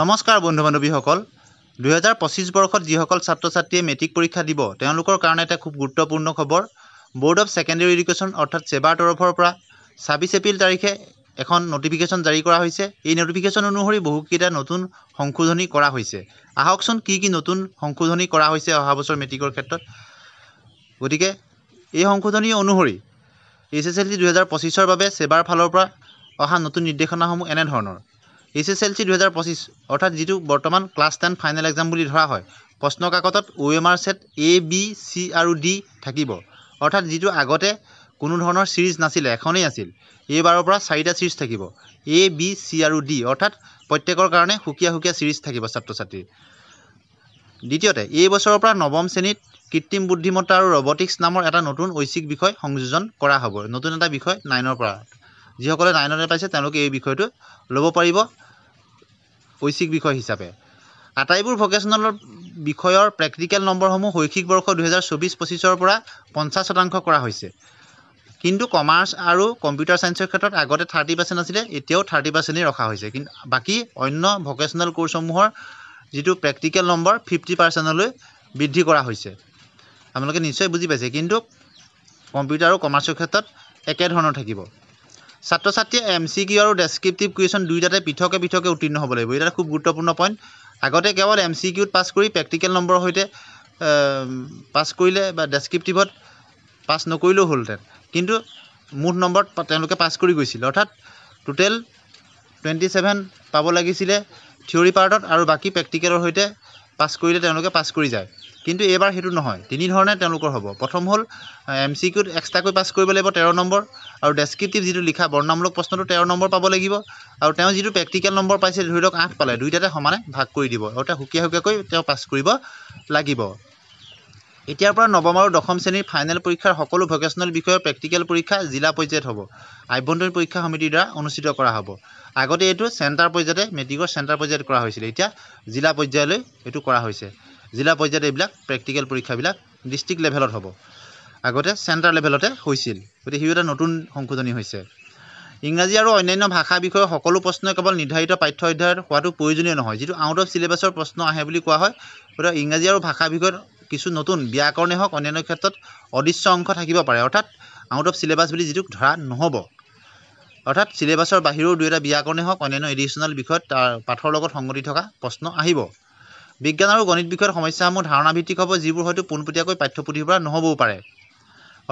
নমস্কাৰ বন্ধু বান্ধৱীসকল দুহেজাৰ পঁচিছ বৰ্ষত যিসকল ছাত্ৰ ছাত্ৰীয়ে মেট্ৰিক পৰীক্ষা দিব তেওঁলোকৰ কাৰণে এটা খুব গুৰুত্বপূৰ্ণ খবৰ ব'ৰ্ড অৱ ছেকেণ্ডেৰী এডুকেশ্যন অৰ্থাৎ ছেবাৰ তৰফৰ পৰা ছাব্বিছ এপ্ৰিল তাৰিখে এখন নটিফিকেশ্যন জাৰি কৰা হৈছে এই নটিফিকেশ্যন অনুসৰি বহুকেইটা নতুন সংশোধনী কৰা হৈছে আহকচোন কি কি নতুন সংশোধনী কৰা হৈছে অহা বছৰ মেট্ৰিকৰ ক্ষেত্ৰত গতিকে এই সংশোধনী অনুসৰি এইচ এছ এল চি দুহেজাৰ পঁচিছৰ বাবে ছেবাৰ ফালৰ পৰা অহা নতুন নিৰ্দেশনাসমূহ এনেধৰণৰ এইচ এছ এল চি দুহেজাৰ পঁচিছ অৰ্থাৎ যিটো বৰ্তমান ক্লাছ টেন ফাইনেল এক্সাম বুলি ধৰা হয় প্ৰশ্নকাকতত O M R sheet A B C আৰু ডি থাকিব অৰ্থাৎ যিটো আগতে কোনো ধৰণৰ ছিৰিজ নাছিলে এখনেই আছিল এইবাৰৰ পৰা চাৰিটা ছিৰিজ থাকিব এ বি চি আৰু ডি অৰ্থাৎ প্ৰত্যেকৰ কাৰণে সুকীয়া সুকীয়া ছিৰিজ থাকিব ছাত্ৰ ছাত্ৰীৰ দ্বিতীয়তে এই বছৰৰ পৰা নৱম শ্ৰেণীত কৃত্ৰিম বুদ্ধিমত্তা আৰু ৰবটিক্স নামৰ এটা নতুন ঐচ্ছিক বিষয় সংযোজন কৰা হ'ব নতুন এটা বিষয় নাইনৰ পৰা যিসকলে নাইনতে পাইছে তেওঁলোকে এই বিষয়টো ল'ব পাৰিব শৈক্ষিক বিষয় হিচাপে আটাইবোৰ ভকেচনেল বিষয়ৰ প্ৰেক্টিকেল নম্বৰসমূহ শৈক্ষিক বৰ্ষ দুহেজাৰ চৌবিছ পঁচিছৰ পৰা পঞ্চাছ শতাংশ কৰা হৈছে কিন্তু কমাৰ্চ আৰু কম্পিউটাৰ ছায়েন্সৰ ক্ষেত্ৰত আগতে থাৰ্টি পাৰ্চেণ্ট আছিলে এতিয়াও থাৰ্টি পাৰ্চেণ্টেই ৰখা হৈছে কিন্তু বাকী অন্য ভকেচনেল কোৰ্চসমূহৰ যিটো প্ৰেক্টিকেল নম্বৰ ফিফটি পাৰ্চেণ্টলৈ বৃদ্ধি কৰা হৈছে আপোনালোকে নিশ্চয় বুজি পাইছে কিন্তু কম্পিউটাৰ আৰু কমাৰ্চৰ ক্ষেত্ৰত একেধৰণৰ থাকিব ছাত্ৰ ছাত্ৰীয়ে এম চি কিউ আৰু ডেছক্ৰিপ্টিভ কুৱেশ্যন দুয়োটাতে পৃথকে পৃথকে উত্তীৰ্ণ হ'ব লাগিব এইটো খুব গুৰুত্বপূৰ্ণ পইণ্ট আগতে কেৱল এম চি কিউত পাছ কৰি প্ৰেক্টিকেল নম্বৰৰ সৈতে পাছ কৰিলে বা ডেছক্ৰিপ্টিভত পাছ নকৰিলেও হ'লহেঁতেন কিন্তু মুঠ নম্বৰত তেওঁলোকে পাছ কৰি গৈছিল অৰ্থাৎ টোটেল টুৱেণ্টি ছেভেন পাব লাগিছিলে থিয়ৰী পাৰ্টত আৰু বাকী প্ৰেক্টিকেলৰ সৈতে পাছ কৰিলে তেওঁলোকে পাছ কৰি যায় কিন্তু এইবাৰ সেইটো নহয় তিনি ধৰণে তেওঁলোকৰ হ'ব প্ৰথম হ'ল এম চি কিউত এক্সট্ৰাকৈ পাছ কৰিব লাগিব তেৰ নম্বৰ আৰু ডেছক্ৰিপটিভ যিটো লিখা বৰ্ণামূলক প্ৰশ্নটো তেৰ নম্বৰ পাব লাগিব আৰু তেওঁ যিটো প্ৰেক্টিকেল নম্বৰ পাইছে ধৰি লওক আঠ পালে দুইটাতে সমানে ভাগ কৰি দিব আৰু তেওঁ সুকীয়া সুকীয়াকৈ তেওঁ পাছ কৰিব লাগিব এতিয়াৰ পৰা নৱম আৰু দশম শ্ৰেণীৰ ফাইনেল পৰীক্ষাৰ সকলো ভকেচনেল বিষয়ৰ প্ৰেক্টিকেল পৰীক্ষা জিলা পৰ্যায়ত হ'ব আভ্যন্তৰীণ পৰীক্ষা সমিতিৰ দ্বাৰা অনুষ্ঠিত কৰা হ'ব আগতে এইটো চেণ্টাৰ পৰ্যায়তে মেট্ৰিকৰ চেণ্টাৰ পৰ্যায়ত কৰা হৈছিলে এতিয়া জিলা পৰ্যায়লৈ এইটো কৰা হৈছে জিলা পৰ্যায়ত এইবিলাক প্ৰেক্টিকেল পৰীক্ষাবিলাক ডিষ্ট্ৰিক্ট লেভেলত হ'ব আগতে চেণ্ট্ৰেল লেভেলতে হৈছিল গতিকে সিও এটা নতুন সংশোধনী হৈছে ইংৰাজী আৰু অন্যান্য ভাষা বিষয়ে সকলো প্ৰশ্নই কেৱল নিৰ্ধাৰিত পাঠ্য অধ্যায়ত হোৱাটো প্ৰয়োজনীয় নহয় যিটো আউট অফ চিলেবাছৰ প্ৰশ্ন আহে বুলি কোৱা হয় গতিকে ইংৰাজী আৰু ভাষা বিষয়ত কিছু নতুন ব্যাকৰণেই হওক অন্যান্য ক্ষেত্ৰত অদৃশ্য অংশ থাকিব পাৰে অৰ্থাৎ আউট অফ চিলেবাছ বুলি যিটোক ধৰা নহ'ব অৰ্থাৎ চিলেবাছৰ বাহিৰেও দুই এটা ব্যাকৰণেই হওক অন্যান্য এডিশ্যনেল বিষয়ত তাৰ পাঠৰ লগত সংগতি থকা প্ৰশ্ন আহিব বিজ্ঞান আৰু গণিত বিষয়ৰ সমস্যাসমূহ ধাৰণাভিত্তিক হ'ব যিবোৰ হয়তো পোনপটীয়াকৈ পাঠ্যপুথিৰ পৰা নহ'বও পাৰে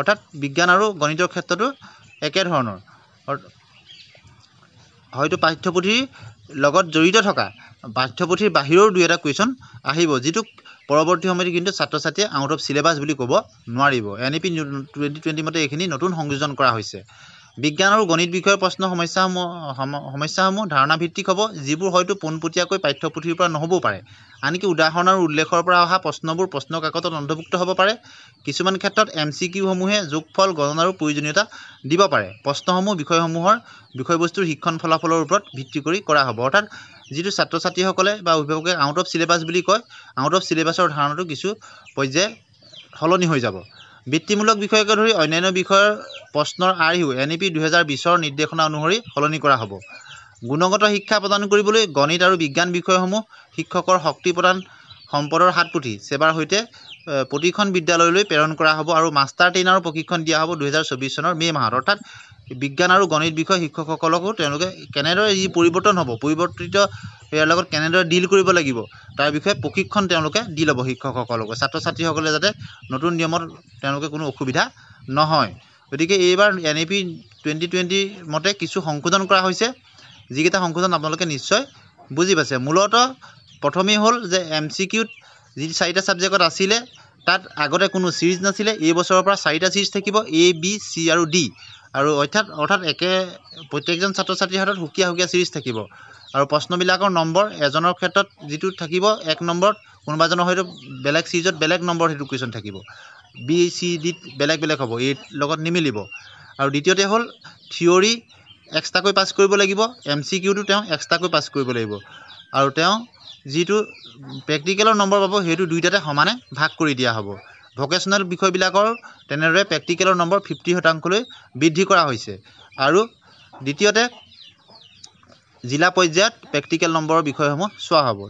অৰ্থাৎ বিজ্ঞান আৰু গণিতৰ ক্ষেত্ৰতো একেধৰণৰ হয়তো পাঠ্যপুথিৰ লগত জড়িত থকা পাঠ্যপুথিৰ বাহিৰৰ দুই এটা কুৱেশ্যন আহিব যিটোক পৰৱৰ্তী সময়ত কিন্তু ছাত্ৰ ছাত্ৰীয়ে আউট অফ চিলেবাছ বুলি ক'ব নোৱাৰিব N E P twenty twenty মতে এইখিনি নতুন সংযোজন কৰা হৈছে বিজ্ঞান আৰু গণিত বিষয়ৰ প্ৰশ্ন সমস্যাসমূহ সমস্যাসমূহ ধাৰণাভিত্তিক হ'ব যিবোৰ হয়তো পোনপটীয়াকৈ পাঠ্যপুথিৰ পৰা নহ'বও পাৰে আনকি উদাহৰণ আৰু উল্লেখৰ পৰা অহা প্ৰশ্নবোৰ প্ৰশ্নকাকতত অন্তৰ্ভুক্ত হ'ব পাৰে কিছুমান ক্ষেত্ৰত এম চি কিউসমূহে যোগফল গণনাৰো প্ৰয়োজনীয়তা দিব পাৰে প্ৰশ্নসমূহ বিষয়সমূহৰ বিষয়বস্তুৰ শিক্ষণ ফলাফলৰ ওপৰত ভিত্তি কৰি কৰা হ'ব অৰ্থাৎ যিটো ছাত্ৰ ছাত্ৰীসকলে বা অভিভাৱকে আউট অফ চিলেবাছ বুলি কয় আউট অফ চিলেবাছৰ ধাৰণাটো কিছু পৰ্যায় সলনি হৈ যাব বৃত্তিমূলক বিষয়কে ধৰি অন্যান্য বিষয়ৰ প্ৰশ্নৰ আৰ্হিও এন ই পি দুহেজাৰ বিছৰ নিৰ্দেশনা অনুসৰি সলনি কৰা হ'ব গুণগত শিক্ষা প্ৰদান কৰিবলৈ গণিত আৰু বিজ্ঞান বিষয়সমূহ শিক্ষকৰ শক্তি প্ৰদান সম্পদৰ হাতপুথি সেৱাৰ সৈতে প্ৰতিখন বিদ্যালয়লৈ প্ৰেৰণ কৰা হ'ব আৰু মাষ্টাৰ ট্ৰেইনাৰৰ প্ৰশিক্ষণ দিয়া হ'ব দুহেজাৰ চৌবিছ চনৰ মে' মাহত অৰ্থাৎ বিজ্ঞান আৰু গণিত বিষয় শিক্ষকসকলকো তেওঁলোকে কেনেদৰে যি পৰিৱৰ্তন হ'ব পৰিৱৰ্তিত ইয়াৰ লগত কেনেদৰে ডিল কৰিব লাগিব তাৰ বিষয়ে প্ৰশিক্ষণ তেওঁলোকে দি ল'ব শিক্ষকসকলকো ছাত্ৰ ছাত্ৰীসকলে যাতে নতুন নিয়মত তেওঁলোকে কোনো অসুবিধা নহয় গতিকে এইবাৰ N E P twenty twenty মতে কিছু সংশোধন কৰা হৈছে যিকেইটা সংশোধন আপোনালোকে নিশ্চয় বুজি পাইছে মূলত প্ৰথমেই হ'ল যে এম চি কিউত যি চাৰিটা ছাবজেক্টত আছিলে তাত আগতে কোনো ছিৰিজ নাছিলে এই বছৰৰ পৰা চাৰিটা ছিৰিজ থাকিব এ বি চি আৰু ডি আৰু অৰ্থাৎ অৰ্থাৎ একে প্ৰত্যেকজন ছাত্ৰ ছাত্ৰীৰ হাতত সুকীয়া সুকীয়া ছিৰিজ থাকিব আৰু প্ৰশ্নবিলাকৰ নম্বৰ এজনৰ ক্ষেত্ৰত যিটো থাকিব এক নম্বৰত কোনোবাজনৰ হয়তো বেলেগ চিৰিজত বেলেগ নম্বৰত সেইটো কুৱেশ্যন থাকিব বি চি ডিত বেলেগ বেলেগ হ'ব এই লগত নিমিলিব আৰু দ্বিতীয়তে হ'ল থিয়ৰী এক্সট্ৰাকৈ পাছ কৰিব লাগিব এম চি কিউটো তেওঁ এক্সট্ৰাকৈ পাছ কৰিব লাগিব আৰু তেওঁ যিটো প্ৰেক্টিকেলৰ নম্বৰ পাব সেইটো দুয়োটাতে সমানে ভাগ কৰি দিয়া হ'ব ভকেচনেল বিষয়বিলাকৰ তেনেদৰে প্ৰেক্টিকেলৰ নম্বৰ ফিফটি শতাংশলৈ বৃদ্ধি কৰা হৈছে আৰু দ্বিতীয়তে জিলা পৰ্যায়ত প্ৰেক্টিকেল নম্বৰৰ বিষয়সমূহ চোৱা হ'ব